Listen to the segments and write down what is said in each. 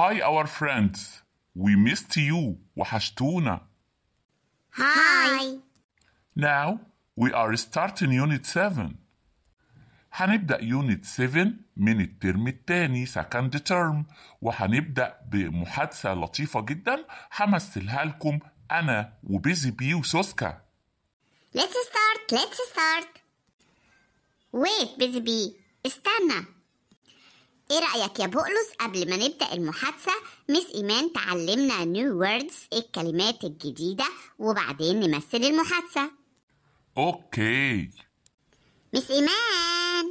Hi our friends. We missed you. وحشتونا. Hi. Now we are starting unit 7. هنبدأ unit 7 من الترم التاني second term وهنبدأ بمحادثة لطيفة جدا همثلها لكم أنا وبيزي بي وسوسكا. Let's start, let's start. Wait, Busy B. استنى. ايه رأيك يا بقلص قبل ما نبدأ المحادثة مس إيمان تعلمنا نيو ووردز الكلمات الجديدة وبعدين نمثل المحادثة أوكي مس إيمان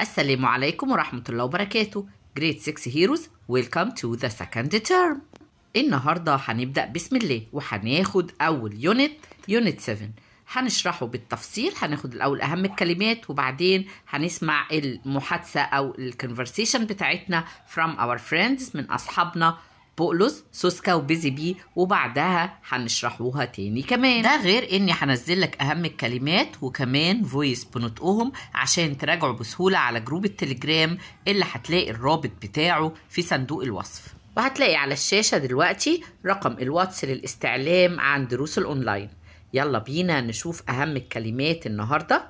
السلام عليكم ورحمة الله وبركاته جريد 6 هيروز ويلكم تو ذا سكند تيرم النهاردة هنبدأ بسم الله وهناخد أول يونت يونت 7 هنشرحه بالتفصيل هناخد الاول اهم الكلمات وبعدين هنسمع المحادثه او الكونفرسيشن بتاعتنا from our friends من اصحابنا بولس سوسكا وبيزي بي وبعدها هنشرحوها تاني كمان ده غير اني هنزل لك اهم الكلمات وكمان فويس بنطقهم عشان تراجعوا بسهوله على جروب التليجرام اللي هتلاقي الرابط بتاعه في صندوق الوصف وهتلاقي على الشاشه دلوقتي رقم الواتس للاستعلام عن دروس الاونلاين يلا بينا نشوف أهم الكلمات النهاردة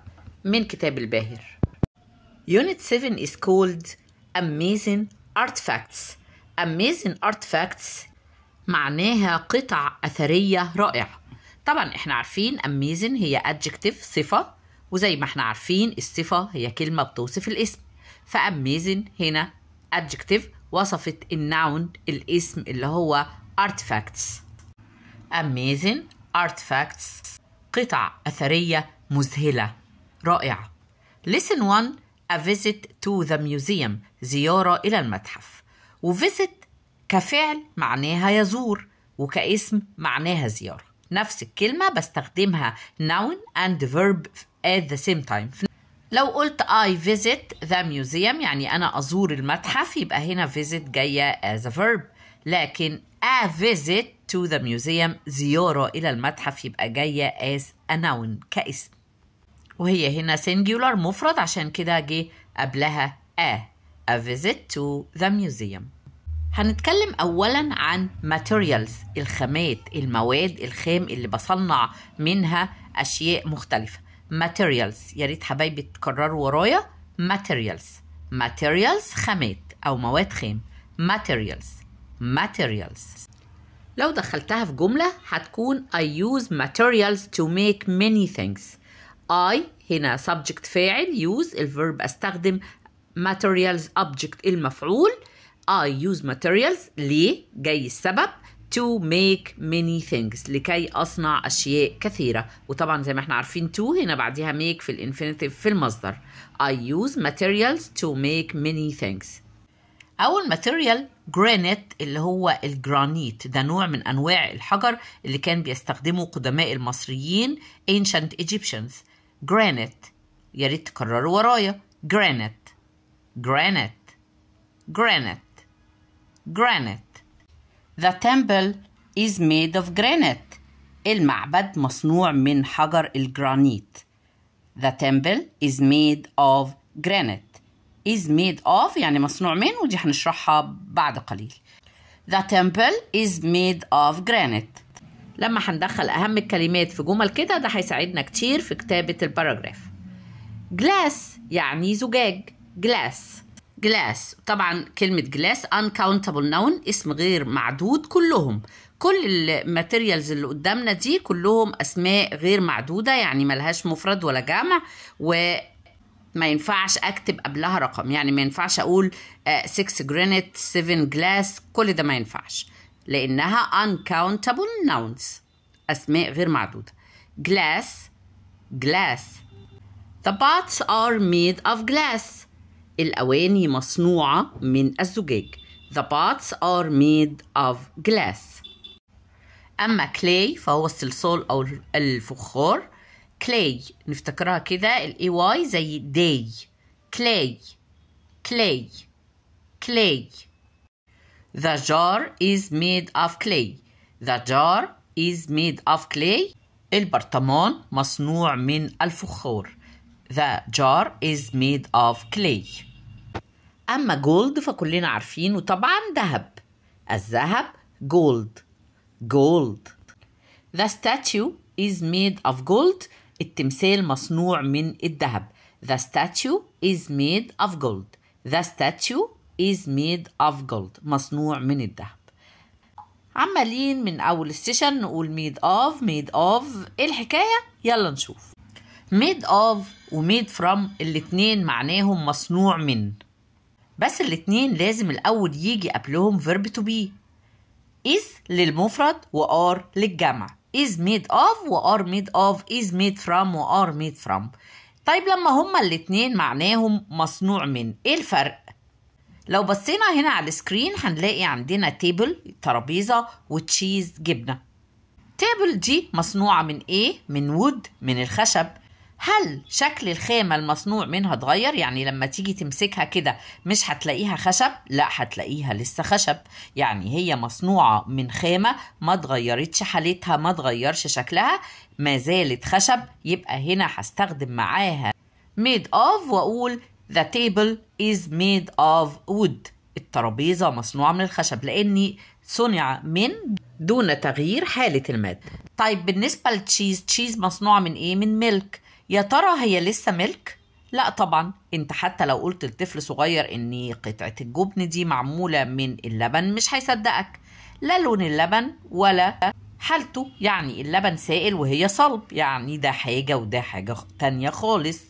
من كتاب الباهر Unit 7 is called Amazing Artifacts Amazing Artifacts معناها قطع أثرية رائعة طبعا احنا عارفين Amazing هي adjective صفة وزي ما احنا عارفين الصفة هي كلمة بتوصف الاسم فأميزن هنا adjective وصفت الناون الاسم اللي هو artifacts amazing artifacts قطع أثرية مذهلة رائعة listen 1 A visit to the museum زيارة إلى المتحف و visit كفعل معناها يزور وكاسم معناها زيارة نفس الكلمة بستخدمها noun and verb at the same time لو قلت I visit the museum يعني أنا أزور المتحف يبقى هنا visit جاية as a verb لكن A visit to the museum زيارة إلى المتحف يبقى جاية as a noun كاسم وهي هنا singular مفرد عشان كده جه قبلها a a visit to the museum هنتكلم أولا عن materials الخامات المواد الخام اللي بصنع منها أشياء مختلفة materials يا ريت حبايبي تكرروا ورايا materials materials خامات أو مواد خام materials materials لو دخلتها في جملة هتكون I use materials to make many things I هنا subject فاعل use الverb استخدم materials object المفعول I use materials ليه جاي السبب to make many things لكي أصنع أشياء كثيرة وطبعا زي ما احنا عارفين to هنا بعديها make في الانفينيتيف في المصدر I use materials to make many things او الماتيريال جرانيت اللي هو الجرانيت ده نوع من انواع الحجر اللي كان بيستخدمه قدماء المصريين ancient Egyptians جرانيت يا ريت تكرروا ورايا جرانيت جرانيت جرانيت جرانيت The temple is made of granite المعبد مصنوع من حجر الجرانيت The temple is made of granite is made of يعني مصنوع من ودي هنشرحها بعد قليل The temple is made of granite لما هندخل أهم الكلمات في جمل كده ده هيساعدنا كتير في كتابة الباراجراف glass يعني زجاج glass جلاس طبعا كلمة جلاس uncountable noun اسم غير معدود كلهم كل الماتيريالز اللي قدامنا دي كلهم أسماء غير معدودة يعني ملهاش مفرد ولا جمع و ما ينفعش اكتب قبلها رقم يعني ما ينفعش اقول 6 جرينيت 7 جلاس كل ده ما ينفعش لانها uncountable nouns اسماء غير معدوده glass glass the pots are made of glass الاواني مصنوعه من الزجاج the pots are made of glass اما clay فهو الصلصال او الفخار كلاي نفتكرها كده الاي واي زي داي كلاي كلاي كلاي The jar is made of clay. The jar is made of clay. البرطمان مصنوع من الفخار. The jar is made of clay. أما جولد فكلنا عارفين وطبعا ذهب. الذهب جولد. جولد. The statue is made of gold. التمثال مصنوع من الذهب The statue is made of gold The statue is made of gold مصنوع من الذهب عمالين من أول السيشن نقول made of made of إيه الحكاية يلا نشوف made of وميد from الاتنين معناهم مصنوع من بس الاتنين لازم الأول يجي قبلهم verb to be is للمفرد وار للجمع is made of و are made of is made from و are made from طيب لما هما الاتنين معناهم مصنوع من ايه الفرق لو بصينا هنا على السكرين هنلاقي عندنا تيبل ترابيزة وتشيز جبنة تيبل دي مصنوعة من ايه من وود من الخشب هل شكل الخامة المصنوع منها اتغير يعني لما تيجي تمسكها كده مش هتلاقيها خشب لا هتلاقيها لسه خشب يعني هي مصنوعة من خامة ما اتغيرتش حالتها ما اتغيرش شكلها ما زالت خشب يبقى هنا هستخدم معاها made of واقول the table is made of wood الترابيزة مصنوعة من الخشب لأني صنع من دون تغيير حالة المادة طيب بالنسبة للتشيز تشيز مصنوعة من إيه؟ من ميلك يا ترى هي لسه ملك؟ لا طبعا انت حتى لو قلت لطفل صغير ان قطعة الجبن دي معمولة من اللبن مش هيصدقك لا لون اللبن ولا حالته يعني اللبن سائل وهي صلب يعني ده حاجة وده حاجة تانية خالص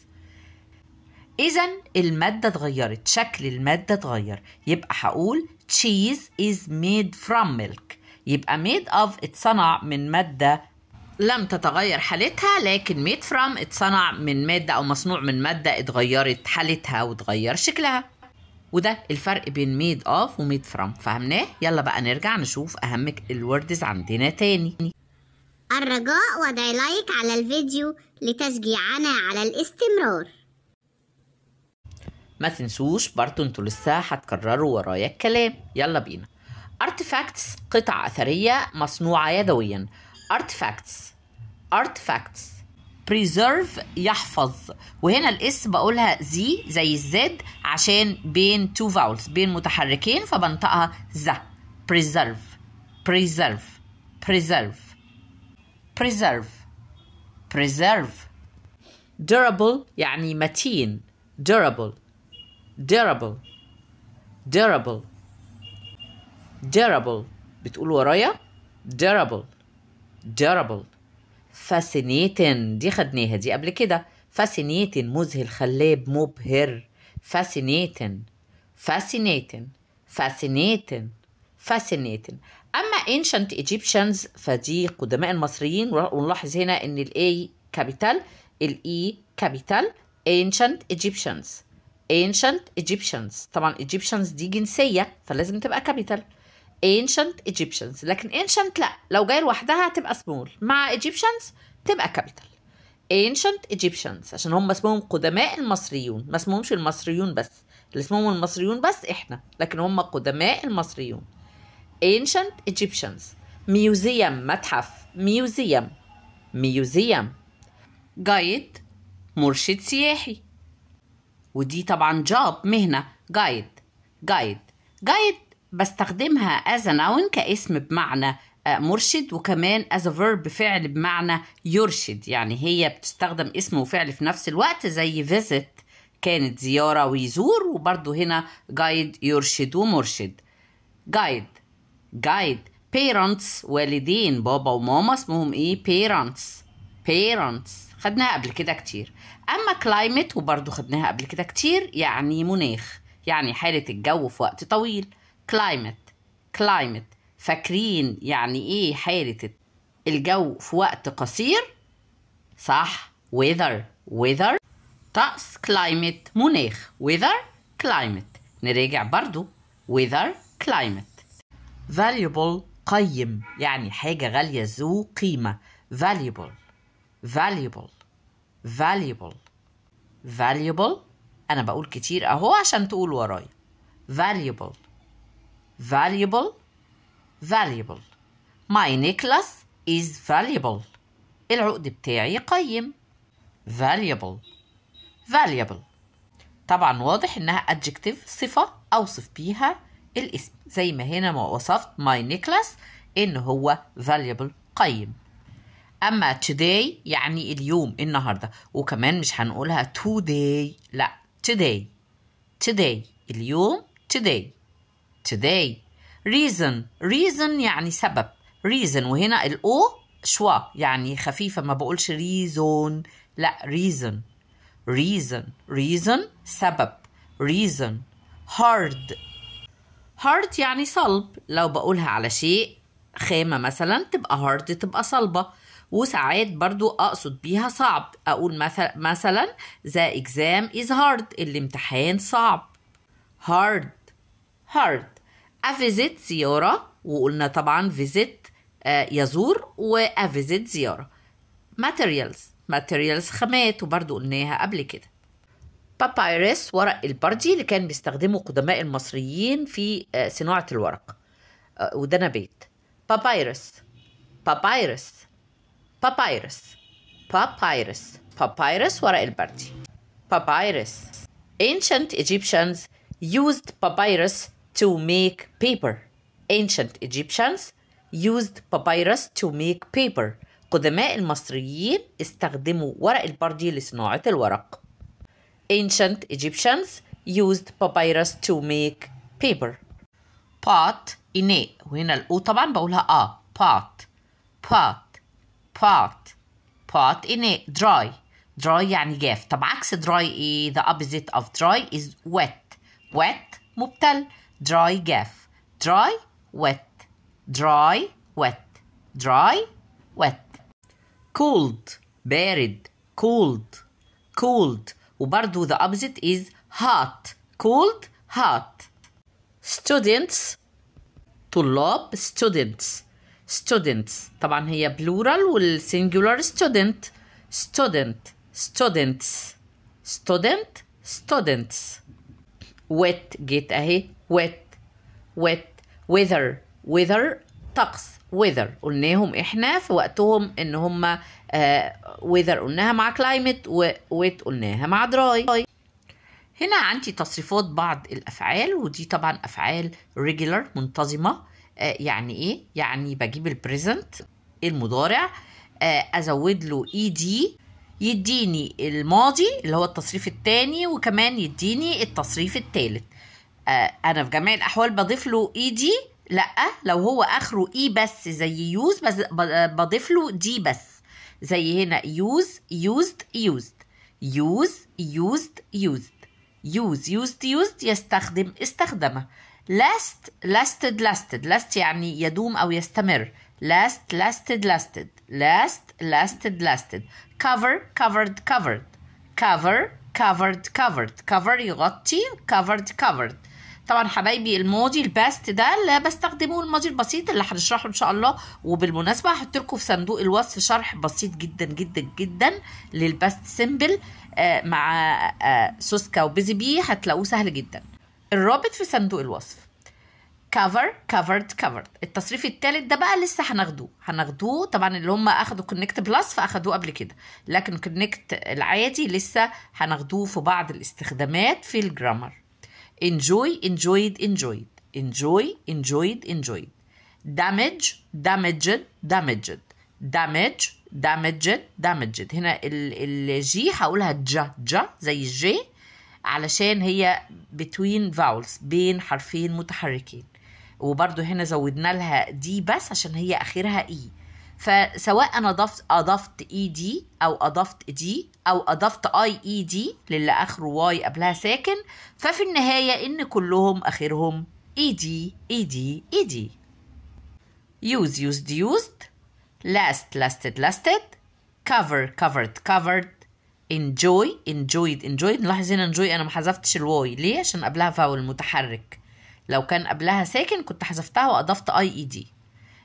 إذا المادة اتغيرت شكل المادة اتغير يبقى هقول cheese is made from milk يبقى made of اتصنع من مادة لم تتغير حالتها لكن ميد فرام اتصنع من مادة أو مصنوع من مادة اتغيرت حالتها وتغير شكلها وده الفرق بين ميد اوف وميد فرام فهمناه يلا بقى نرجع نشوف أهم الوردز عندنا تاني الرجاء وضع لايك على الفيديو لتشجيعنا على الاستمرار ما تنسوش برضو انتوا لسه هتكرروا ورايا الكلام يلا بينا ارتفاكتس قطع اثريه مصنوعه يدويا artifacts artifacts preserve يحفظ وهنا الاس بقولها زي زي الزد عشان بين two vowels بين متحركين فبنطقها ز preserve preserve preserve preserve preserve durable يعني متين durable durable durable durable بتقول ورايا durable durable fascinating دي خدناها دي قبل كده fascinating مذهل خلاب مبهر fascinating fascinating fascinating fascinating اما ancient Egyptians فدي قدماء المصريين ونلاحظ هنا ان A capital الـ E capital ancient Egyptians ancient Egyptians طبعا Egyptians دي جنسية فلازم تبقى capital ancient Egyptians لكن ancient لا لو جاي لوحدها تبقى small مع Egyptians تبقى capital ancient Egyptians عشان هم اسمهم قدماء المصريون ما اسمهمش المصريون بس اللي اسمهم المصريون بس احنا لكن هم قدماء المصريون ancient Egyptians museum متحف museum museum guide مرشد سياحي ودي طبعا job مهنة guide guide guide بستخدمها as a noun كاسم بمعنى آه، مرشد وكمان as a verb فعل بمعنى يرشد يعني هي بتستخدم اسم وفعل في نفس الوقت زي visit كانت زيارة ويزور وبرضو هنا guide يرشد ومرشد guide guide parents والدين بابا وماما اسمهم ايه parents parents خدناها قبل كده كتير اما climate وبرضو خدناها قبل كده كتير يعني مناخ يعني حالة الجو في وقت طويل كلايمت كلايمت فاكرين يعني ايه حالة الجو في وقت قصير صح ويذر ويذر طقس كلايمت مناخ ويذر كلايمت نراجع برضو ويذر كلايمت valuable قيم يعني حاجة غالية ذو قيمة valuable valuable valuable valuable أنا بقول كتير أهو عشان تقول ورايا valuable valuable valuable my necklace is valuable العقد بتاعي قيم valuable valuable طبعا واضح انها adjective صفة اوصف بيها الاسم زي ما هنا ما وصفت my necklace ان هو valuable قيم اما today يعني اليوم النهارده وكمان مش هنقولها today لا today today اليوم today today reason reason يعني سبب reason وهنا الأو شوا يعني خفيفة ما بقولش reason لا reason reason reason سبب reason hard hard يعني صلب لو بقولها على شيء خامة مثلا تبقى hard تبقى صلبة وساعات برضو أقصد بيها صعب أقول مثلا the exam is hard الامتحان صعب hard هارد افيزيت زيارة وقلنا طبعا فيزيت آه، يزور وافيزيت زيارة ماتيريالز ماتيريالز خامات وبرضه قلناها قبل كده بابايرس ورق البردي اللي كان بيستخدمه قدماء المصريين في آه، صناعة الورق آه، وده نبات بابايرس بابايرس بابايرس بابايرس بابايرس ورق البردي بابايرس ancient Egyptians used papyrus to make paper. Ancient Egyptians used papyrus to make paper. قدماء المصريين استخدموا ورق البردي لصناعة الورق. Ancient Egyptians used papyrus to make paper. pot إناء وهنا الأو طبعا بقولها آ pot pot pot pot إناء dry dry يعني جاف طب عكس dry إيه the opposite of dry is wet wet مبتل dry gaff dry wet dry wet dry wet cold buried, cold cold Ubardu, the opposite is hot cold hot students طلاب students students طبعا هي plural والsingular student student students student students wet get اهي wet wet wither wither طقس wither قلناهم احنا في وقتهم ان هم آه wither قلناها مع climate wet قلناها مع dry هنا عندي تصريفات بعض الافعال ودي طبعا افعال regular منتظمه آه يعني ايه يعني بجيب البريزنت المضارع آه ازود له اي e دي يديني الماضي اللي هو التصريف الثاني وكمان يديني التصريف الثالث آه، انا في جميع الاحوال بضيف له اي e دي لا لو هو اخره اي e بس زي يوز بس آه، بضيف له دي بس زي هنا يوز يوزد يوزد يوز يوزد يوزد يوز يوزد يوزد يستخدم استخدمه لاست لاستد لاستد لاست يعني يدوم او يستمر last lasted lasted last lasted lasted cover covered covered cover covered covered cover يغطي covered covered طبعا حبايبي الماضي الباست ده اللي بستخدمه الماضي البسيط اللي هنشرحه ان شاء الله وبالمناسبه هحط لكم في صندوق الوصف شرح بسيط جدا جدا جدا للباست سيمبل آه، مع سوسكا آه، وبيزي بي هتلاقوه سهل جدا الرابط في صندوق الوصف cover covered covered التصريف الثالث ده بقى لسه هناخدوه هناخدوه طبعا اللي هم اخدوا كونكت بلس فاخدوه قبل كده لكن كونكت العادي لسه هناخدوه في بعض الاستخدامات في الجرامر enjoy enjoyed enjoyed enjoy enjoyed enjoyed damage damaged damaged damage damaged damaged هنا الجي هقولها جا جا زي الجي علشان هي between vowels بين حرفين متحركين وبرده هنا زودنا لها دي بس عشان هي اخرها اي e. فسواء انا اضفت اضفت اي دي او اضفت دي او اضفت اي اي e دي للي اخره واي قبلها ساكن ففي النهايه ان كلهم اخرهم اي دي اي دي اي دي يوز يوزد يوزد لاست لاستد لاستد cover covered covered enjoy enjoyed enjoyed نلاحظ هنا enjoy انا ما حذفتش الواي ليه عشان قبلها فاول متحرك لو كان قبلها ساكن كنت حذفتها واضفت اي اي دي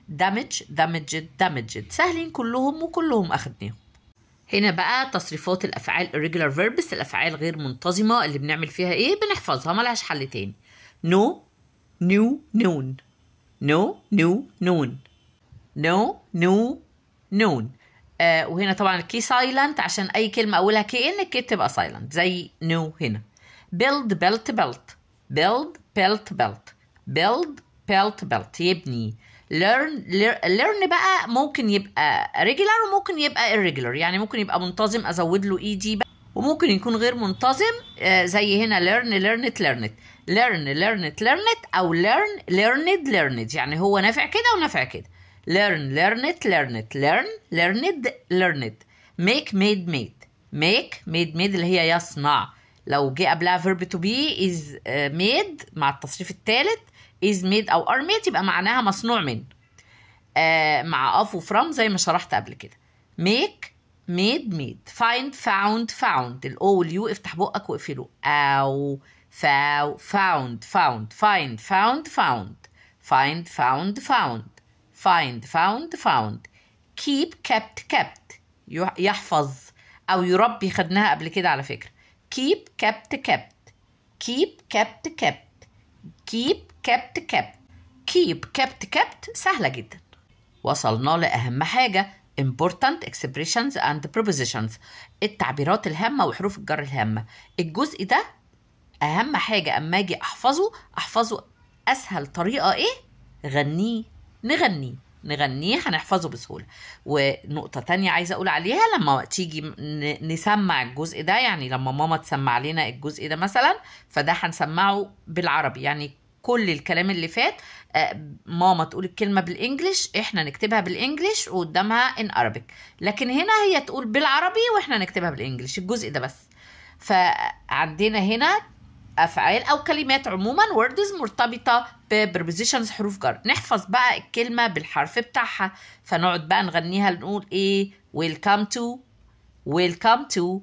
damage دامج دامج سهلين كلهم وكلهم أخدناهم هنا بقى تصريفات الأفعال irregular verbs الأفعال غير منتظمة اللي بنعمل فيها إيه بنحفظها ملهاش حل تاني نو نو نون نو نو نون نو نو نون وهنا طبعا الكي سايلنت عشان أي كلمة أولها كي إن الكي تبقى سايلنت زي نو هنا build belt belt build belt belt build belt belt يبني learn learn بقى ممكن يبقى regular وممكن يبقى irregular يعني ممكن يبقى منتظم ازود له اي دي بقى وممكن يكون غير منتظم زي هنا learn learn it learn it learn learn it learn it او learn learn it learn it يعني هو نافع كده ونافع كده learn learn it learn it learn learn it learn it make made made make made made اللي هي يصنع لو جه قبلها verb to be is made مع التصريف الثالث is made او are made يبقى معناها مصنوع من مع of وfrom زي ما شرحت قبل كده make made made find found found ال o وال u افتح بقك واقفله او فاو found found find found found find found found find found found keep kept kept يحفظ او يربي خدناها قبل كده على فكره keep kept kept keep kept kept keep kept kept keep kept kept سهلة جدا وصلنا لأهم حاجة important expressions and prepositions التعبيرات الهامة وحروف الجر الهامة الجزء ده أهم حاجة أما أجي أحفظه أحفظه أسهل طريقة إيه؟ غنيه نغنيه نغنيه هنحفظه بسهولة ونقطة تانية عايزة أقول عليها لما تيجي نسمع الجزء ده يعني لما ماما تسمع لنا الجزء ده مثلا فده هنسمعه بالعربي يعني كل الكلام اللي فات آه، ماما تقول الكلمه بالانجلش احنا نكتبها بالانجلش وقدامها ان عربيك لكن هنا هي تقول بالعربي واحنا نكتبها بالانجلش الجزء ده بس فعندنا هنا افعال او كلمات عموما وردز مرتبطه ببربوزيشنز حروف جر نحفظ بقى الكلمه بالحرف بتاعها فنقعد بقى نغنيها نقول ايه ويلكم تو ويلكم تو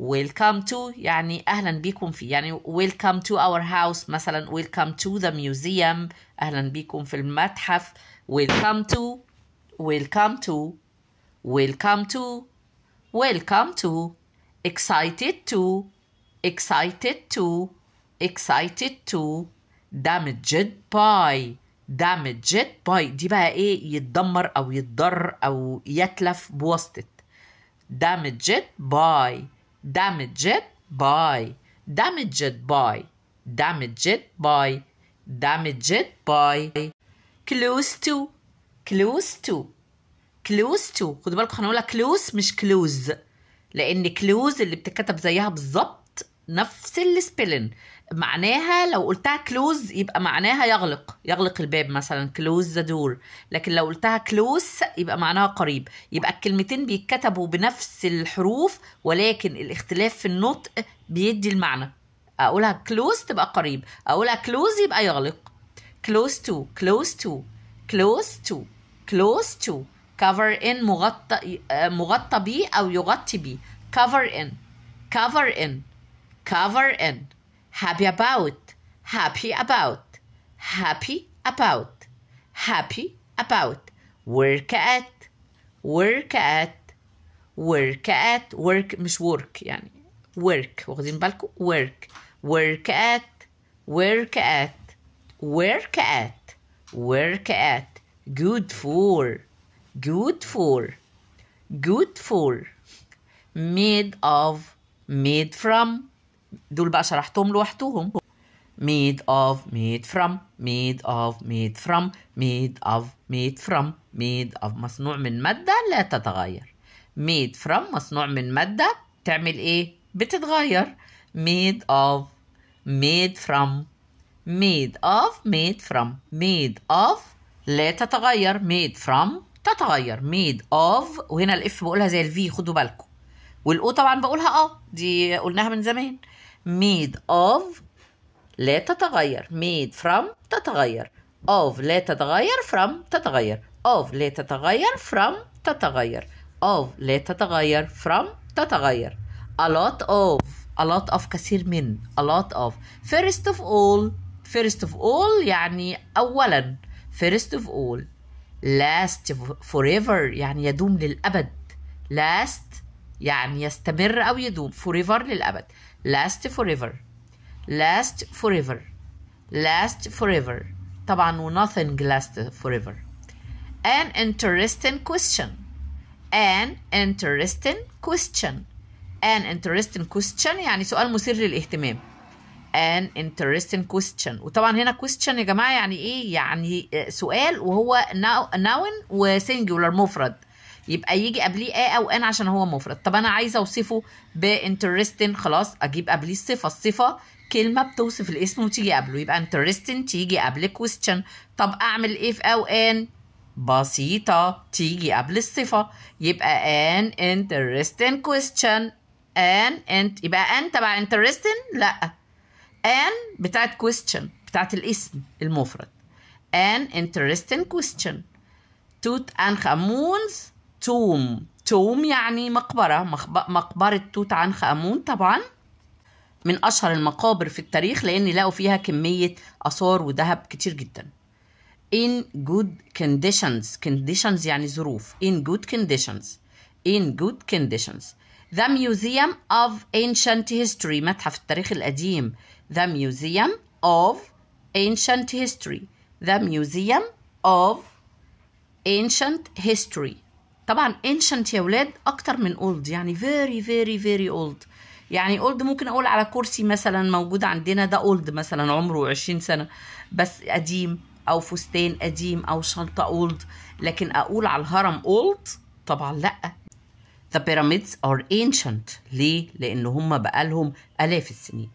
ويلكم تو يعني اهلا بيكم في يعني ويلكم تو اور هاوس مثلا ويلكم تو ذا ميوزيوم اهلا بيكم في المتحف ويلكم تو ويلكم تو ويلكم تو ويلكم تو اكسايتد تو اكسايتد تو اكسايتد تو دامجد باي دامجد باي دي بقى ايه يتدمر او يتضر او يتلف بواسطة دامجد باي damaged by damaged by damaged by damaged by close to close to close to خدوا بالكم هنقولها close مش close لان close اللي بتتكتب زيها بالظبط نفس السبيلين معناها لو قلتها كلوز يبقى معناها يغلق يغلق الباب مثلا كلوز ذا دور لكن لو قلتها كلوز يبقى معناها قريب يبقى الكلمتين بيتكتبوا بنفس الحروف ولكن الاختلاف في النطق بيدي المعنى اقولها كلوز تبقى قريب اقولها كلوز يبقى يغلق close to close to close to close to cover in مغطى مغطى بيه او يغطي بيه كفر ان cover in cover in, cover in. happy about, happy about, happy about, happy about, work at, work at, work at, work مش work يعني work واخدين بالكم work work at work at work at work at good for good for good for made of made from دول بقى شرحتهم لوحدهم made of made from made of made from made of made from made of مصنوع من مادة لا تتغير made from مصنوع من مادة تعمل ايه بتتغير made of made from made of made from made of لا تتغير made from تتغير made of وهنا الاف بقولها زي الفي خدوا بالكم والاو طبعا بقولها اه دي قلناها من زمان made of لا تتغير made from تتغير of لا تتغير from تتغير of لا تتغير from تتغير of لا تتغير from تتغير a lot of a lot of كثير من a lot of first of all first of all يعني أولا first of all last forever يعني يدوم للأبد last يعني يستمر أو يدوم forever للأبد last forever last forever last forever طبعا nothing lasts forever an interesting question an interesting question an interesting question يعني سؤال مثير للاهتمام an interesting question وطبعا هنا question يا جماعه يعني ايه يعني سؤال وهو noun وسنجولار مفرد يبقى يجي قبليه ا او ان عشان هو مفرد طب انا عايزه اوصفه بانترستن خلاص اجيب قبليه الصفه الصفه كلمه بتوصف الاسم وتيجي قبله يبقى interesting تيجي قبل كويستشن طب اعمل ايه في او ان بسيطة تيجي قبل الصفة يبقى an interesting question an انت يبقى an تبع interesting لا an بتاعت question بتاعت الاسم المفرد an interesting question توت عنخ توم توم يعني مقبرة مقبرة توت عنخ آمون طبعا من أشهر المقابر في التاريخ لأن لقوا فيها كمية آثار وذهب كتير جدا in good conditions conditions يعني ظروف in good conditions in good conditions The Museum of Ancient History متحف التاريخ القديم The Museum of Ancient History The Museum of Ancient History طبعا ancient يا ولاد اكتر من old يعني very very فيري old يعني اولد ممكن اقول على كرسي مثلا موجود عندنا ده اولد مثلا عمره 20 سنه بس قديم او فستان قديم او شنطه اولد لكن اقول على الهرم اولد طبعا لا The pyramids are ancient ليه؟ لأن هم بقالهم آلاف السنين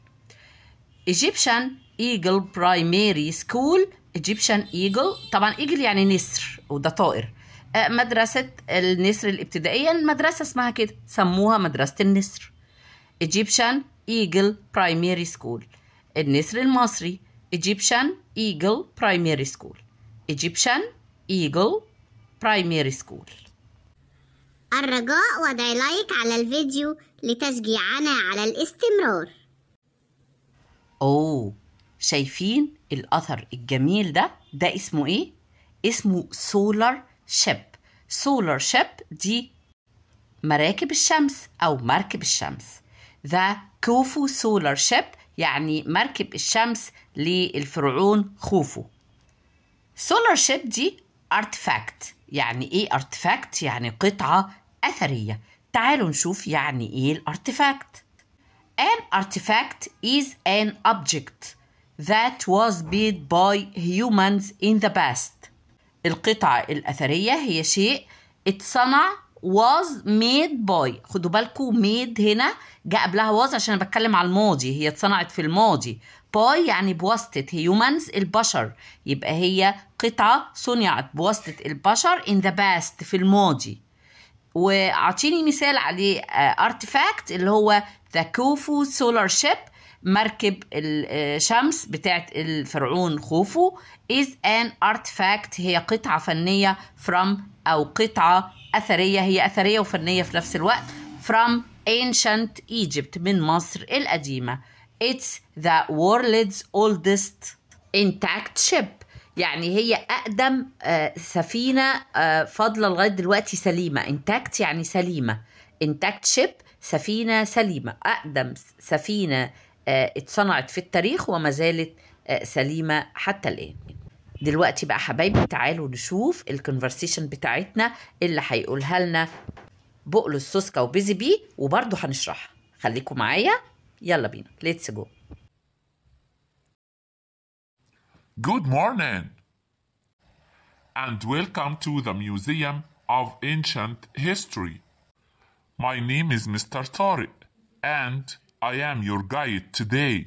Egyptian Eagle Primary School Egyptian Eagle طبعا Eagle يعني نسر وده طائر آه، مدرسة النسر الابتدائية المدرسة اسمها كده سموها مدرسة النسر Egyptian Eagle Primary School النسر المصري Egyptian Eagle Primary School Egyptian Eagle Primary School الرجاء وضع لايك على الفيديو لتشجيعنا على الاستمرار أوه شايفين الأثر الجميل ده ده اسمه إيه؟ اسمه Solar ship solar ship دي مراكب الشمس أو مركب الشمس ذا كوفو سولار شيب يعني مركب الشمس للفرعون خوفو سولار شيب دي ارتفاكت يعني ايه ارتفاكت يعني قطعة أثرية تعالوا نشوف يعني ايه الارتفاكت An artifact is an object that was made by humans in the past القطعة الأثرية هي شيء اتصنع was made by خدوا بالكو made هنا جاء قبلها was عشان أنا بتكلم على الماضي هي اتصنعت في الماضي by يعني بواسطة humans البشر يبقى هي قطعة صنعت بواسطة البشر in the past في الماضي وعطيني مثال عليه آه، artifact اللي هو ذا كوفو سولار شيب مركب الشمس آه، بتاعت الفرعون خوفو is an artifact هي قطعة فنية from أو قطعة أثرية هي أثرية وفنية في نفس الوقت from ancient Egypt من مصر القديمة It's the world's oldest intact ship يعني هي أقدم آه، سفينة آه، فاضلة لغاية دلوقتي سليمة intact يعني سليمة intact ship سفينة سليمة أقدم سفينة آه، اتصنعت في التاريخ وما زالت آه، سليمة حتى الآن دلوقتي بقى حبايبي تعالوا نشوف الكونفرسيشن بتاعتنا اللي هيقولها لنا بقلص سوسكا وبيزي بي وبرضه هنشرحها خليكم معايا يلا بينا ليتس جو Good morning and welcome to the Museum of Ancient History. My name is Mr. Tariq and I am your guide today.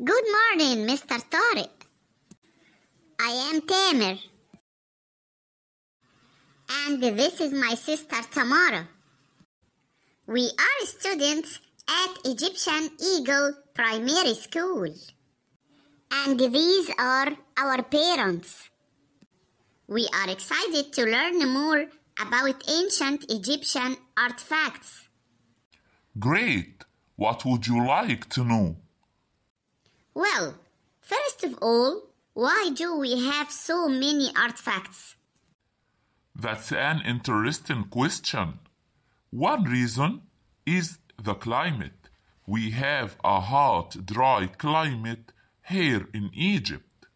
Good morning, Mr. Tariq. I am Tamer. And this is my sister Tamara. We are students at Egyptian Eagle Primary School. And these are our parents. We are excited to learn more about ancient Egyptian artifacts. Great! What would you like to know? Well, first of all, why do we have so many artifacts? That's an interesting question. One reason is the climate. We have a hot, dry climate here in Egypt.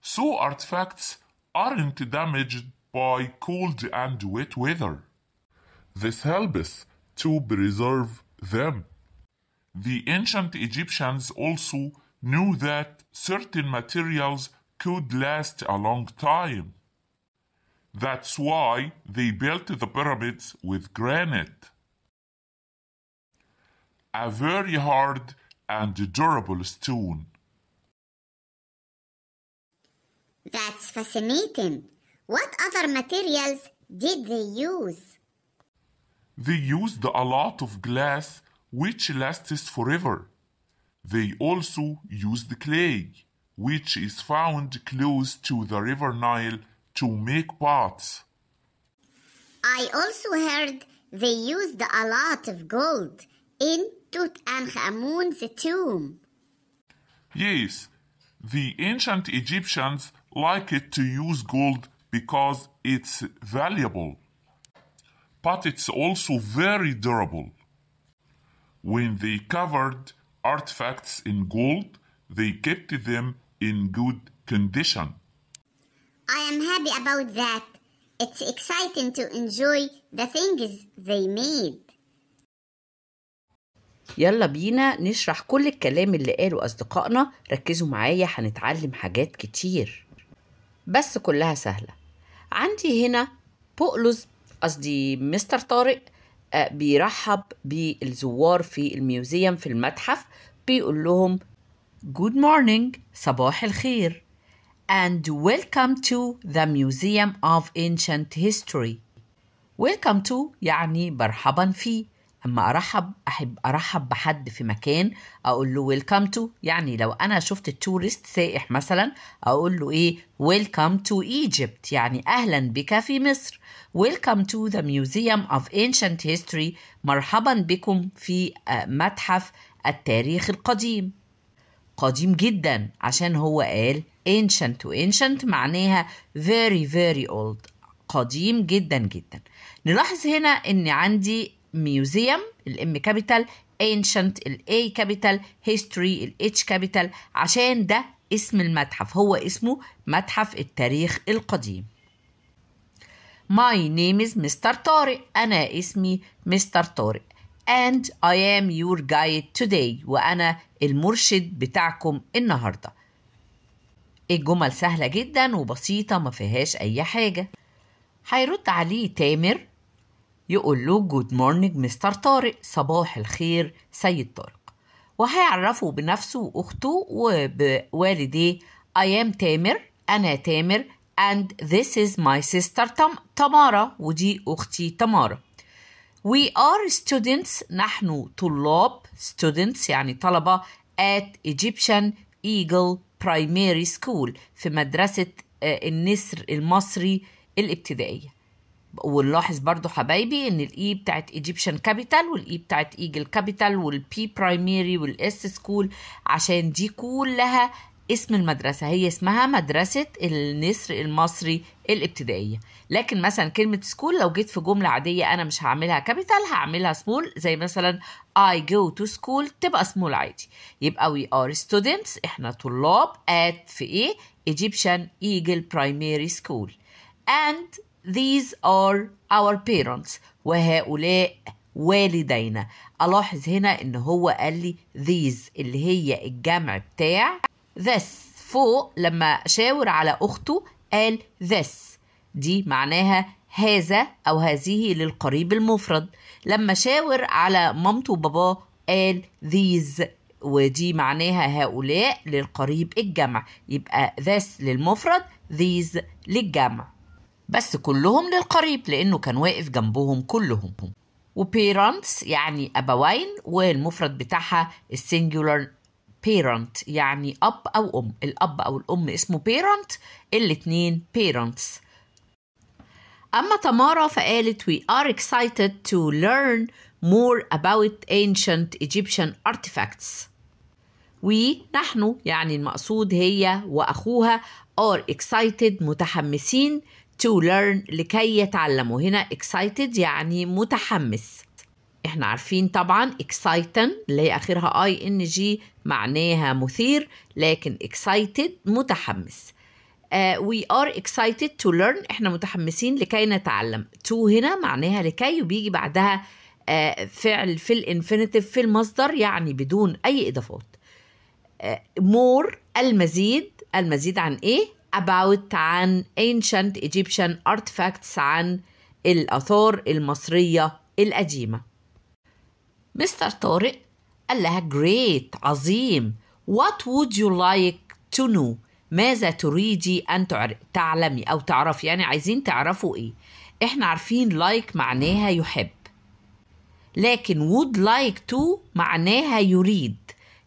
So artifacts aren't damaged by cold and wet weather. This helps to preserve them. The ancient Egyptians also knew that certain materials could last a long time. That's why they built the pyramids with granite. A very hard and durable stone. That's fascinating. What other materials did they use? They used a lot of glass which lasts forever. They also used clay, which is found close to the river Nile, to make pots. I also heard they used a lot of gold in Tutankhamun's tomb. Yes, the ancient Egyptians liked to use gold because it's valuable, but it's also very durable. When they covered artifacts in gold, they kept them in good condition. I am happy about that. It's exciting to enjoy the things they made. يلا بينا نشرح كل الكلام اللي قاله أصدقائنا ركزوا معايا هنتعلم حاجات كتير بس كلها سهلة عندي هنا بقلز قصدي مستر طارق بيرحب بالزوار في الميوزيوم في المتحف بيقول لهم Good morning صباح الخير and welcome to the Museum of Ancient History. Welcome to يعني مرحبا فيه اما ارحب احب ارحب بحد في مكان اقول له ويلكم تو يعني لو انا شفت تورست سائح مثلا اقول له ايه ويلكم تو ايجيبت يعني اهلا بك في مصر ويلكم تو ذا ميوزيوم اوف انشنت هيستوري مرحبا بكم في آه، متحف التاريخ القديم قديم جدا عشان هو قال ancient ancient معناها very very old قديم جدا جدا نلاحظ هنا ان عندي ميوزيوم الام كابيتال انشنت الاي كابيتال هيستوري الاتش كابيتال عشان ده اسم المتحف هو اسمه متحف التاريخ القديم My name is Mr. طارق أنا اسمي مستر طارق and I am your guide today وأنا المرشد بتاعكم النهاردة الجمل إيه، سهلة جدا وبسيطة ما فيهاش أي حاجة هيرد عليه تامر يقول له جود مورنينج مستر طارق صباح الخير سيد طارق وهيعرفه بنفسه وأخته وبوالديه I am تامر أنا تامر and this is my sister تمارا ودي أختي تمارا We are students نحن طلاب students يعني طلبة at Egyptian Eagle Primary School في مدرسة آه، النسر المصري الابتدائية ونلاحظ برضو حبايبي ان الاي e بتاعت ايجيبشن كابيتال والاي بتاعت ايجل كابيتال والبي برايمري والاس سكول عشان دي كلها اسم المدرسة هي اسمها مدرسة النسر المصري الابتدائية لكن مثلا كلمة سكول لو جيت في جملة عادية أنا مش هعملها كابيتال هعملها سمول زي مثلا I go to school تبقى سمول عادي يبقى we are students احنا طلاب at في ايه Egyptian Eagle Primary School and These are our parents وهؤلاء والدينا ألاحظ هنا إن هو قال لي these اللي هي الجمع بتاع this فوق لما شاور على أخته قال this دي معناها هذا أو هذه للقريب المفرد لما شاور على مامته وباباه قال these ودي معناها هؤلاء للقريب الجمع يبقى this للمفرد these للجمع بس كلهم للقريب لأنه كان واقف جنبهم كلهم وبيرنتس يعني أبوين والمفرد بتاعها السنجولار بيرنت يعني أب أو أم الأب أو الأم اسمه بيرنت الاتنين بيرنتس أما تمارا فقالت we are excited to learn more about ancient Egyptian artifacts نحن يعني المقصود هي وأخوها are excited متحمسين to learn لكي يتعلموا هنا excited يعني متحمس احنا عارفين طبعا exciting اللي هي اخرها اي ان جي معناها مثير لكن excited متحمس uh, we are excited to learn احنا متحمسين لكي نتعلم to هنا معناها لكي وبيجي بعدها uh, فعل في الانفينيتيف في المصدر يعني بدون اي اضافات uh, more المزيد المزيد عن ايه about عن ancient Egyptian artifacts عن الآثار المصرية القديمة مستر طارق قال لها great عظيم what would you like to know ماذا تريدي أن تعلمي أو تعرفي يعني عايزين تعرفوا إيه إحنا عارفين like معناها يحب لكن would like to معناها يريد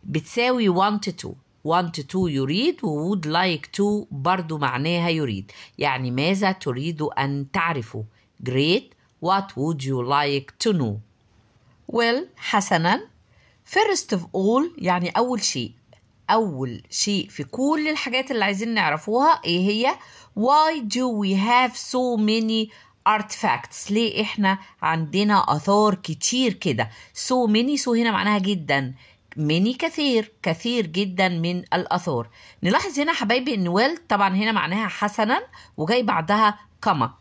بتساوي want to want to يريد و would like to برضو معناها يريد يعني ماذا تريد أن تعرفه great what would you like to know well حسنا first of all يعني أول شيء أول شيء في كل الحاجات اللي عايزين نعرفوها إيه هي why do we have so many artifacts ليه إحنا عندنا آثار كتير كده so many so هنا معناها جداً مني كثير كثير جدا من الآثار نلاحظ هنا حبايبي إن ويل طبعا هنا معناها حسنا وجاي بعدها كما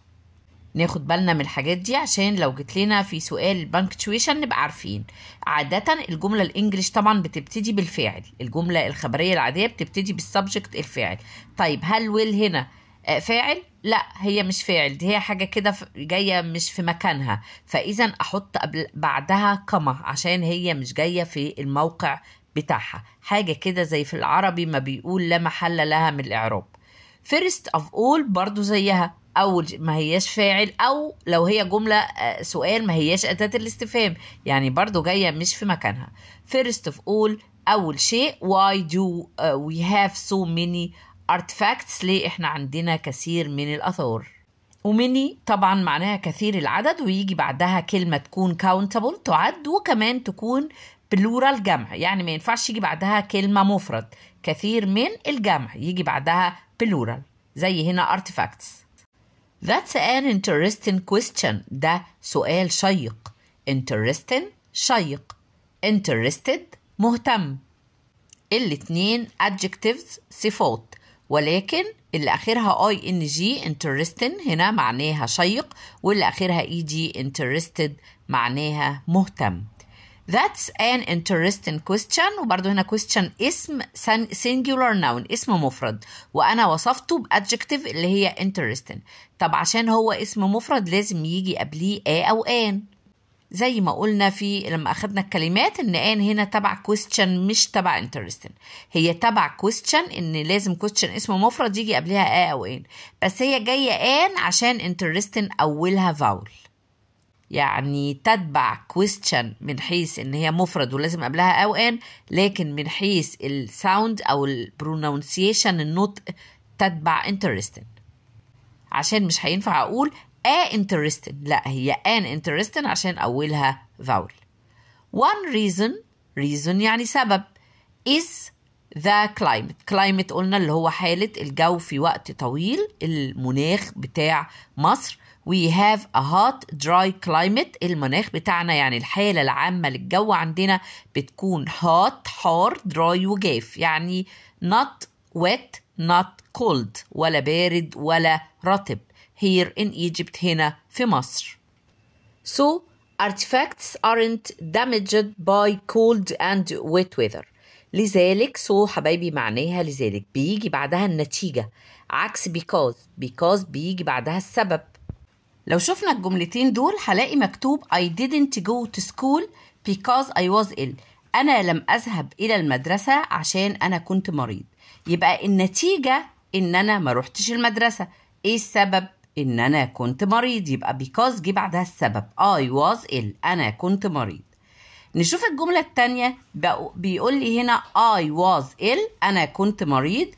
ناخد بالنا من الحاجات دي عشان لو جت لنا في سؤال البنكتويشن نبقى عارفين عادة الجملة الانجليش طبعا بتبتدي بالفاعل الجملة الخبرية العادية بتبتدي بالسبجكت الفاعل طيب هل ويل هنا آه، فاعل لا هي مش فاعل دي هي حاجة كده جاية مش في مكانها فإذا أحط قبل بعدها كما عشان هي مش جاية في الموقع بتاعها حاجة كده زي في العربي ما بيقول لا محل لها من الإعراب first of all برضو زيها أول ما هياش فاعل أو لو هي جملة آه، سؤال ما هياش أداة الاستفهام يعني برضو جاية مش في مكانها first of all أول شيء why do آه، we have so many artifacts ليه احنا عندنا كثير من الاثار ومني طبعا معناها كثير العدد ويجي بعدها كلمة تكون countable تعد وكمان تكون بلورال جمع يعني ما ينفعش يجي بعدها كلمة مفرد كثير من الجمع يجي بعدها بلورال زي هنا artifacts That's an interesting question ده سؤال شيق interesting شيق interested مهتم الاتنين adjectives صفات ولكن اللي اخرها اي ان جي انترستن هنا معناها شيق واللي اخرها اي e جي interested معناها مهتم That's an interesting question وبرضه هنا question اسم singular noun اسم مفرد وأنا وصفته بأدجكتيف اللي هي interesting طب عشان هو اسم مفرد لازم يجي قبليه a أو an زي ما قلنا في لما اخدنا الكلمات ان ان هنا تبع question مش تبع interesting هي تبع question ان لازم question اسم مفرد يجي قبلها ا او ان بس هي جايه ان عشان interesting اولها فاول يعني تتبع question من حيث ان هي مفرد ولازم قبلها او ان لكن من حيث الساوند او البرونونسيشن النطق تتبع interesting عشان مش هينفع اقول a interesting لا هي an interesting عشان أولها vowel one reason reason يعني سبب is ذا climate climate قلنا اللي هو حالة الجو في وقت طويل المناخ بتاع مصر we have a hot dry climate المناخ بتاعنا يعني الحالة العامة للجو عندنا بتكون hot حار dry وجاف يعني not wet not cold ولا بارد ولا رطب here in Egypt هنا في مصر. So artifacts aren't damaged by cold and wet weather. لذلك so حبايبي معناها لذلك بيجي بعدها النتيجة عكس because because بيجي بعدها السبب لو شفنا الجملتين دول هلاقي مكتوب I didn't go to school because I was ill أنا لم أذهب إلى المدرسة عشان أنا كنت مريض يبقى النتيجة إن أنا ما روحتش المدرسة إيه السبب؟ ان انا كنت مريض يبقى because جه بعدها السبب I was ill انا كنت مريض نشوف الجملة التانية بيقول لي هنا I was ill أنا كنت مريض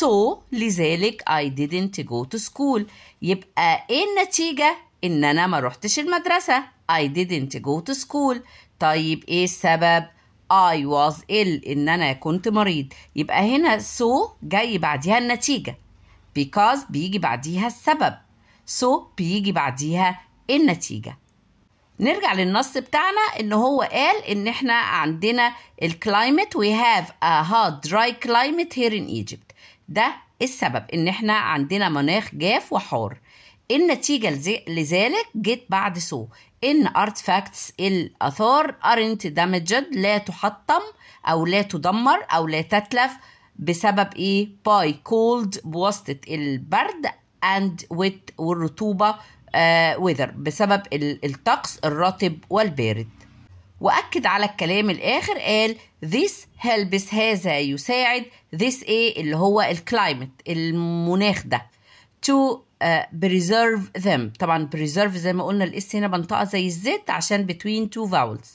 so لذلك I didn't go to school يبقى إيه النتيجة؟ إن أنا ما روحتش المدرسة I didn't go to school طيب إيه السبب؟ I was ill إن أنا كنت مريض يبقى هنا so جاي بعديها النتيجة because بيجي بعديها السبب سو so, بيجي بعديها النتيجه نرجع للنص بتاعنا ان هو قال ان احنا عندنا الكلايمت we have a hot dry climate here in Egypt ده السبب ان احنا عندنا مناخ جاف وحار النتيجة لذلك جت بعد سو إن artifacts الآثار aren't damaged لا تحطم أو لا تدمر أو لا تتلف بسبب إيه باي cold بواسطة البرد and wet والرطوبة آه، weather بسبب الطقس الرطب والبارد وأكد على الكلام الآخر قال this helps هذا يساعد this ايه اللي هو الكلايمت المناخ ده to آه، preserve them طبعا preserve زي ما قلنا الاس هنا بنطقها زي الزيت عشان between two vowels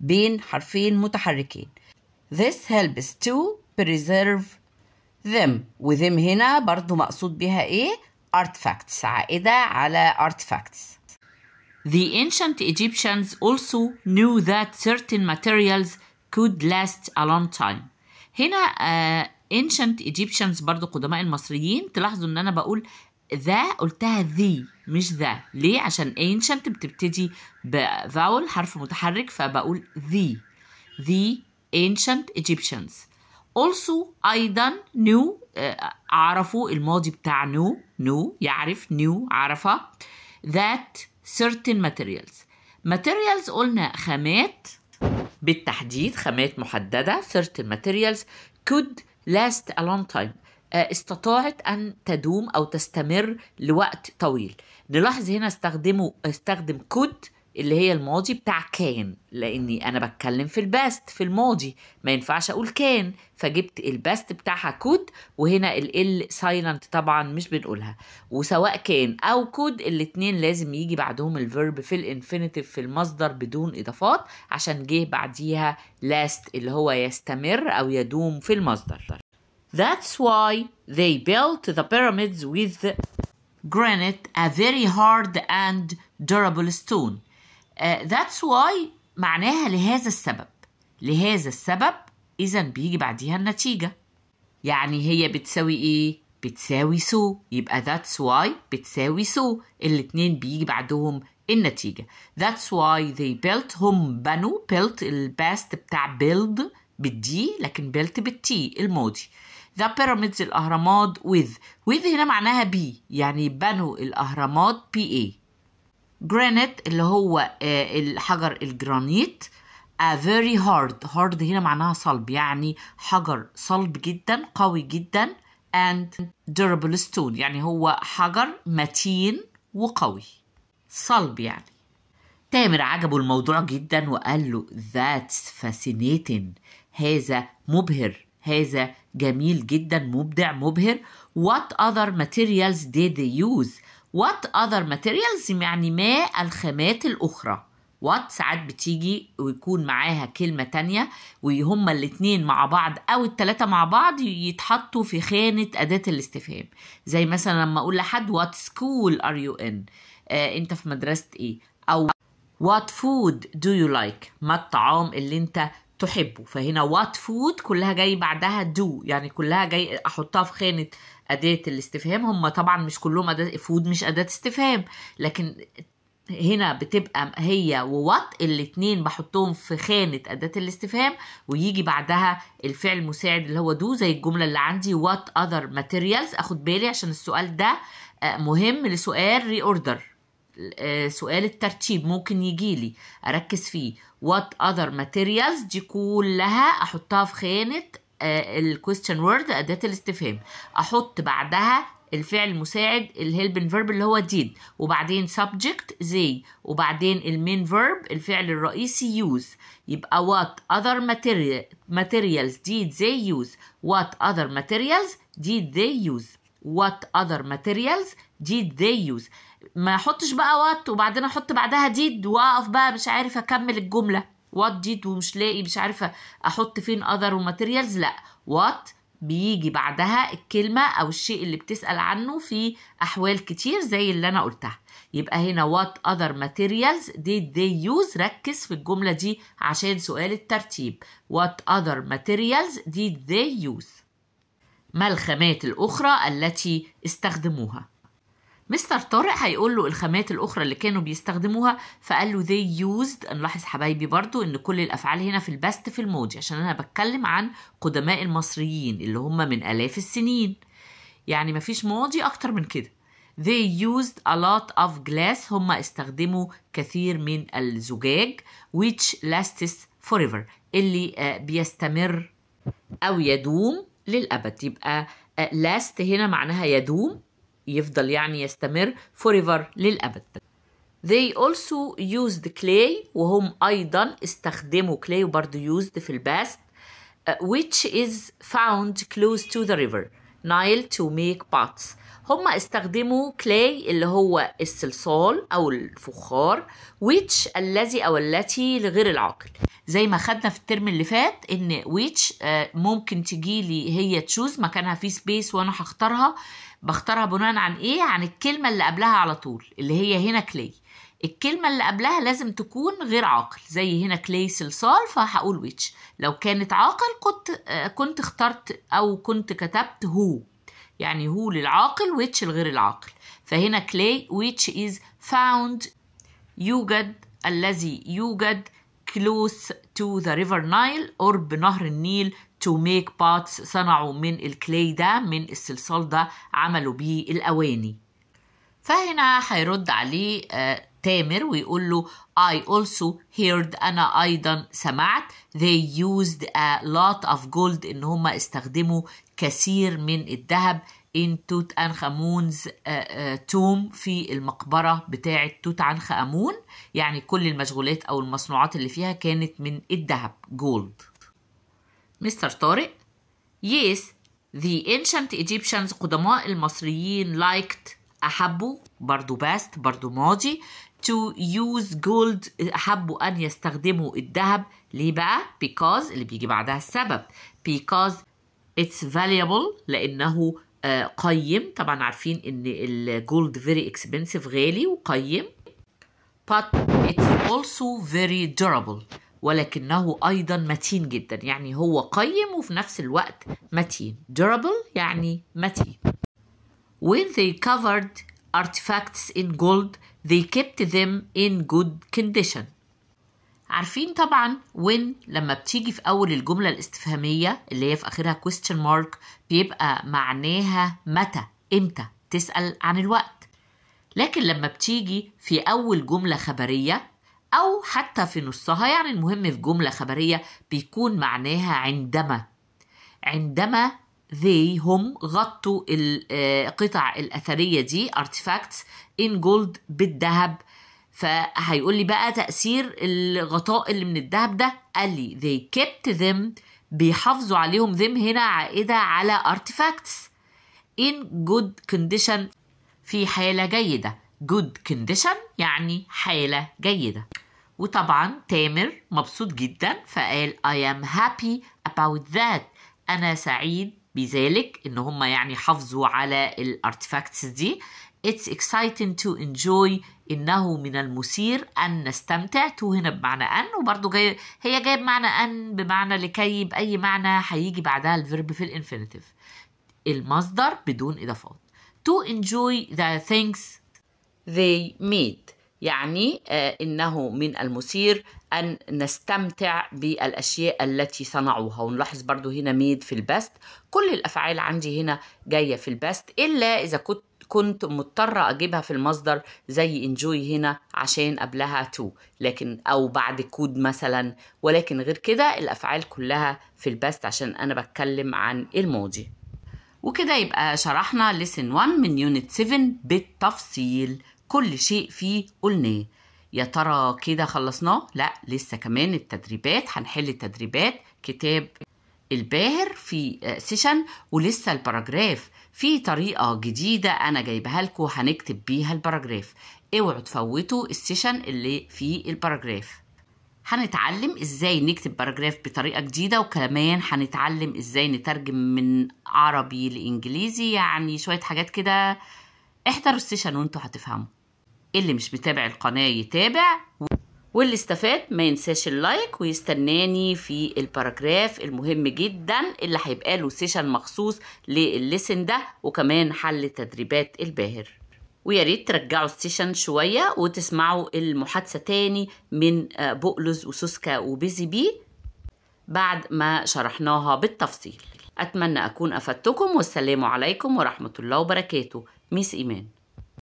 بين حرفين متحركين this helps to preserve them وذم هنا برضو مقصود بها ايه artifacts عائدة على artifacts The ancient Egyptians also knew that certain materials could last a long time هنا uh, ancient Egyptians برضو قدماء المصريين تلاحظوا ان انا بقول ذا قلتها ذي مش ذا ليه عشان ancient بتبتدي بفاول حرف متحرك فبقول ذي the ancient Egyptians also أيضا knew أعرفوا الماضي بتاع نو نو يعرف نيو عرفة ذات certain materials materials قلنا خامات بالتحديد خامات محددة certain materials could last a long time آه، استطاعت أن تدوم أو تستمر لوقت طويل نلاحظ هنا استخدموا استخدم could اللي هي الماضي بتاع كان لاني انا بتكلم في الباست في الماضي ما ينفعش اقول كان فجبت الباست بتاعها كود وهنا ال سايلنت طبعا مش بنقولها وسواء كان او كود الاتنين لازم يجي بعدهم الفيرب في الانفينيتيف في المصدر بدون اضافات عشان جه بعديها لاست اللي هو يستمر او يدوم في المصدر That's why they built the pyramids with granite a very hard and durable stone ذاتس آه، واي معناها لهذا السبب لهذا السبب إذا بيجي بعديها النتيجة يعني هي بتساوي إيه؟ بتساوي سو يبقى ذاتس واي بتساوي سو الاتنين بيجي بعدهم النتيجة ذاتس واي they built هم بنوا built الباست بتاع build بالدي لكن built بالتي الماضي the pyramids الأهرامات with with هنا معناها بي يعني بنوا الأهرامات بي اي جرانيت اللي هو آه، الحجر الجرانيت a آه، very hard hard هنا معناها صلب يعني حجر صلب جدا قوي جدا and durable stone يعني هو حجر متين وقوي صلب يعني تامر عجبه الموضوع جدا وقال له that's fascinating هذا مبهر هذا جميل جدا مبدع مبهر what other materials did they use what other materials يعني ما الخامات الأخرى what ساعات بتيجي ويكون معاها كلمة تانية وهما الاتنين مع بعض أو التلاتة مع بعض يتحطوا في خانة أداة الاستفهام زي مثلا لما أقول لحد what school are you in آه أنت في مدرسة إيه أو what food do you like ما الطعام اللي أنت تحبه فهنا what food كلها جاي بعدها do يعني كلها جاي أحطها في خانة أداة الاستفهام هم طبعا مش كلهم أداة فود مش أداة استفهام لكن هنا بتبقى هي ووات الاتنين بحطهم في خانة أداة الاستفهام ويجي بعدها الفعل المساعد اللي هو دو زي الجملة اللي عندي وات أذر ماتيريالز أخد بالي عشان السؤال ده آه، مهم لسؤال ري اوردر آه، سؤال الترتيب ممكن يجي لي أركز فيه وات other materials دي كلها أحطها في خانة آه، الكويستشن وورد أداة الاستفهام أحط بعدها الفعل المساعد الهيلبن فيرب اللي هو ديد وبعدين سبجكت زي وبعدين المين فيرب الفعل الرئيسي يوز يبقى وات اذر ماتيريالز ديد زي يوز وات اذر ماتيريالز ديد زي يوز وات اذر ماتيريالز ديد زي يوز ما احطش بقى وات وبعدين احط بعدها ديد واقف بقى مش عارف اكمل الجمله وات ومش لاقي مش عارفه احط فين اذر وماتيريالز لا وات بيجي بعدها الكلمة أو الشيء اللي بتسأل عنه في أحوال كتير زي اللي أنا قلتها يبقى هنا what other materials did they use ركز في الجملة دي عشان سؤال الترتيب what other materials did they use ما الخامات الأخرى التي استخدموها مستر طارق هيقول له الخامات الاخرى اللي كانوا بيستخدموها فقال له they used نلاحظ حبايبي برضو ان كل الافعال هنا في البست في الماضي عشان انا بتكلم عن قدماء المصريين اللي هم من الاف السنين يعني مفيش ماضي اكتر من كده they used a lot of glass هم استخدموا كثير من الزجاج which lasts forever اللي آه، بيستمر أو يدوم للأبد يبقى آه، last هنا معناها يدوم يفضل يعني يستمر forever للأبد They also used clay وهم أيضا استخدموا clay وبرضو used في الباست uh, which is found close to the river Nile to make pots هم استخدموا clay اللي هو الصلصال أو الفخار which الذي أو التي لغير العاقل زي ما خدنا في الترم اللي فات ان which uh, ممكن تجيلي هي تشوز مكانها في سبيس وانا هختارها بختارها بناء عن ايه عن الكلمه اللي قبلها على طول اللي هي هنا كلي الكلمة اللي قبلها لازم تكون غير عاقل زي هنا كلي صلصال فهقول ويتش لو كانت عاقل كنت آه، كنت اخترت أو كنت كتبت هو يعني هو للعاقل ويتش لغير العاقل فهنا كلي ويتش از فاوند يوجد الذي يوجد close to the river Nile قرب نهر النيل to make pots صنعوا من الكلي ده من الصلصال ده عملوا بيه الأواني فهنا هيرد عليه آه تامر ويقول له I also heard أنا أيضا سمعت they used a lot of gold إن هم استخدموا كثير من الذهب in توت عنخ آمون's توم في المقبرة بتاعة توت عنخ آمون يعني كل المشغولات أو المصنوعات اللي فيها كانت من الذهب جولد مستر طارق Yes, the ancient Egyptians قدماء المصريين liked أحبوا برضو باست برضو ماضي to use gold أحبوا أن يستخدموا الذهب ليه بقى؟ because اللي بيجي بعدها السبب because it's valuable لأنه آه، قيم طبعا عارفين ان الجولد very expensive غالي وقيم but it's also very durable ولكنه أيضا متين جدا يعني هو قيم وفي نفس الوقت متين durable يعني متين When they covered artifacts in gold they kept them in good condition عارفين طبعا when لما بتيجي في أول الجملة الاستفهامية اللي هي في آخرها question mark بيبقى معناها متى إمتى تسأل عن الوقت لكن لما بتيجي في أول جملة خبرية أو حتى في نصها يعني المهم في جملة خبرية بيكون معناها عندما عندما they هم غطوا القطع آه، الأثرية دي artifacts in gold بالذهب فهيقول لي بقى تأثير الغطاء اللي من الذهب ده قال لي they kept them بيحافظوا عليهم them هنا عائدة على artifacts in good condition في حالة جيدة good condition يعني حالة جيدة وطبعا تامر مبسوط جدا فقال I am happy about that أنا سعيد بذلك إن هم يعني حافظوا على الارتفاكتس دي It's exciting to enjoy إنه من المثير أن نستمتع تو هنا بمعنى أن وبرضو جاي هي جاية بمعنى أن بمعنى لكي بأي معنى هيجي بعدها الفيرب في الانفينيتيف المصدر بدون إضافات to enjoy the things they made يعني آه، انه من المثير ان نستمتع بالاشياء التي صنعوها ونلاحظ برضو هنا ميد في البست كل الافعال عندي هنا جايه في البست الا اذا كنت كنت مضطرة أجيبها في المصدر زي انجوي هنا عشان قبلها تو لكن أو بعد كود مثلا ولكن غير كده الأفعال كلها في البست عشان أنا بتكلم عن الماضي وكده يبقى شرحنا لسن 1 من يونت 7 بالتفصيل كل شيء فيه قلناه يا ترى كده خلصناه لا لسه كمان التدريبات هنحل التدريبات كتاب الباهر في سيشن ولسه الباراجراف في طريقه جديده انا جايبها لكم هنكتب بيها الباراجراف اوعوا تفوتوا السيشن اللي فيه الباراجراف هنتعلم ازاي نكتب باراجراف بطريقه جديده وكمان هنتعلم ازاي نترجم من عربي لانجليزي يعني شويه حاجات كده احضروا السيشن وانتوا هتفهموا اللي مش متابع القناة يتابع واللي استفاد ما ينساش اللايك ويستناني في الباراجراف المهم جدا اللي هيبقى له سيشن مخصوص للليسن ده وكمان حل تدريبات الباهر وياريت ترجعوا السيشن شوية وتسمعوا المحادثة تاني من آه، بؤلز وسوسكا وبيزي بي بعد ما شرحناها بالتفصيل أتمنى أكون أفدتكم والسلام عليكم ورحمة الله وبركاته ميس إيمان